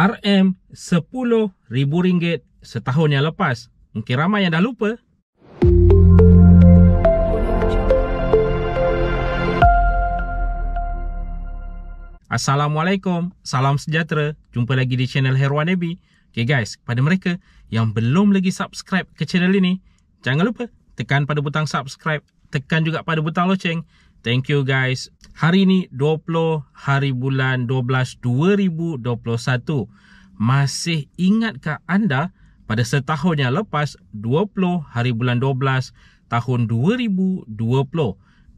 RM10,000 setahun yang lepas. Mungkin ramai yang dah lupa. Assalamualaikum, salam sejahtera. Jumpa lagi di channel Herwan Abi. Okay guys, kepada mereka yang belum lagi subscribe ke channel ini, jangan lupa tekan pada butang subscribe, tekan juga pada butang loceng Thank you guys. Hari ini 20 hari bulan 12 2021. Masih ingatkah anda pada setahun yang lepas 20 hari bulan 12 tahun 2020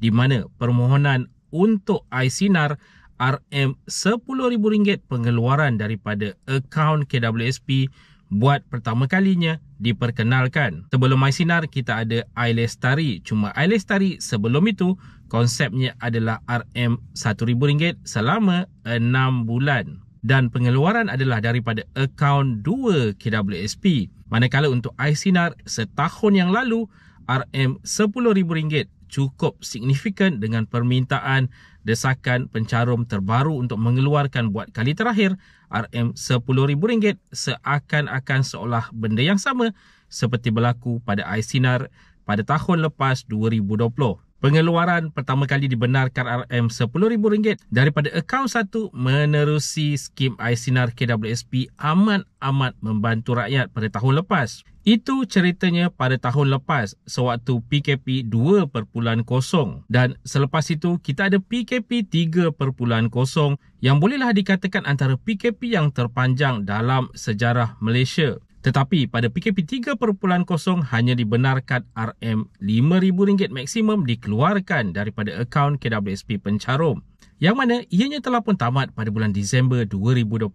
di mana permohonan untuk iSinar RM10,000 pengeluaran daripada akaun KWSP buat pertama kalinya diperkenalkan. Sebelum MySinar, kita ada iLestari. Cuma iLestari sebelum itu, konsepnya adalah RM1,000 selama 6 bulan. Dan pengeluaran adalah daripada akaun 2 KWSP. Manakala untuk iSinar, setahun yang lalu, RM10,000 cukup signifikan dengan permintaan desakan pencarum terbaru untuk mengeluarkan buat kali terakhir RM10,000 seakan-akan seolah benda yang sama seperti berlaku pada iSinar pada tahun lepas 2020. Pengeluaran pertama kali dibenarkan RM10,000 daripada akaun satu menerusi skim iSinar KWSP amat-amat membantu rakyat pada tahun lepas. Itu ceritanya pada tahun lepas sewaktu PKP 2.0 dan selepas itu kita ada PKP 3.0 yang bolehlah dikatakan antara PKP yang terpanjang dalam sejarah Malaysia. Tetapi pada PKP 3.0 hanya dibenarkan RM5,000 maksimum dikeluarkan daripada akaun KWSP Pencarum yang mana ianya telah pun tamat pada bulan Disember 2021.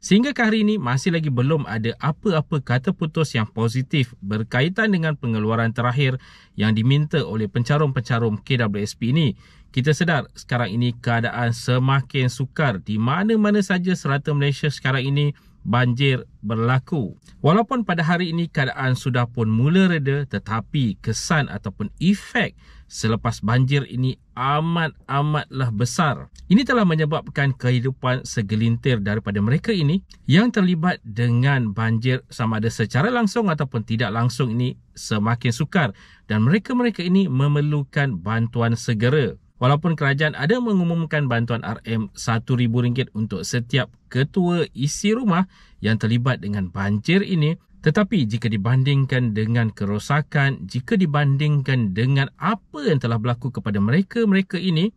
Sehingga ke hari ini masih lagi belum ada apa-apa kata putus yang positif berkaitan dengan pengeluaran terakhir yang diminta oleh pencarum-pencarum KWSP ini. Kita sedar sekarang ini keadaan semakin sukar di mana-mana saja serata Malaysia sekarang ini banjir berlaku. Walaupun pada hari ini keadaan sudah pun mula reda tetapi kesan ataupun efek selepas banjir ini amat-amatlah besar. Ini telah menyebabkan kehidupan segelintir daripada mereka ini yang terlibat dengan banjir sama ada secara langsung ataupun tidak langsung ini semakin sukar dan mereka-mereka ini memerlukan bantuan segera. Walaupun kerajaan ada mengumumkan bantuan RM1,000 untuk setiap ketua isi rumah yang terlibat dengan banjir ini, tetapi jika dibandingkan dengan kerosakan, jika dibandingkan dengan apa yang telah berlaku kepada mereka-mereka ini,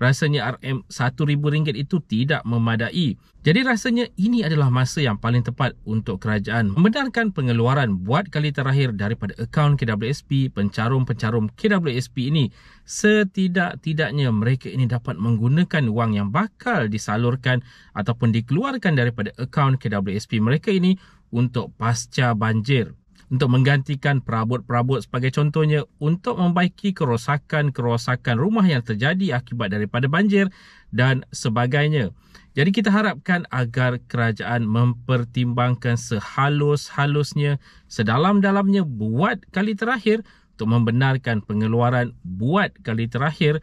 rasanya RM1000 itu tidak memadai. Jadi rasanya ini adalah masa yang paling tepat untuk kerajaan membenarkan pengeluaran buat kali terakhir daripada akaun KWSP, pencarum-pencarum KWSP ini. Setidak-tidaknya mereka ini dapat menggunakan wang yang bakal disalurkan ataupun dikeluarkan daripada akaun KWSP mereka ini untuk pasca banjir untuk menggantikan perabot-perabot sebagai contohnya untuk membaiki kerosakan-kerosakan rumah yang terjadi akibat daripada banjir dan sebagainya. Jadi kita harapkan agar kerajaan mempertimbangkan sehalus-halusnya, sedalam-dalamnya buat kali terakhir untuk membenarkan pengeluaran buat kali terakhir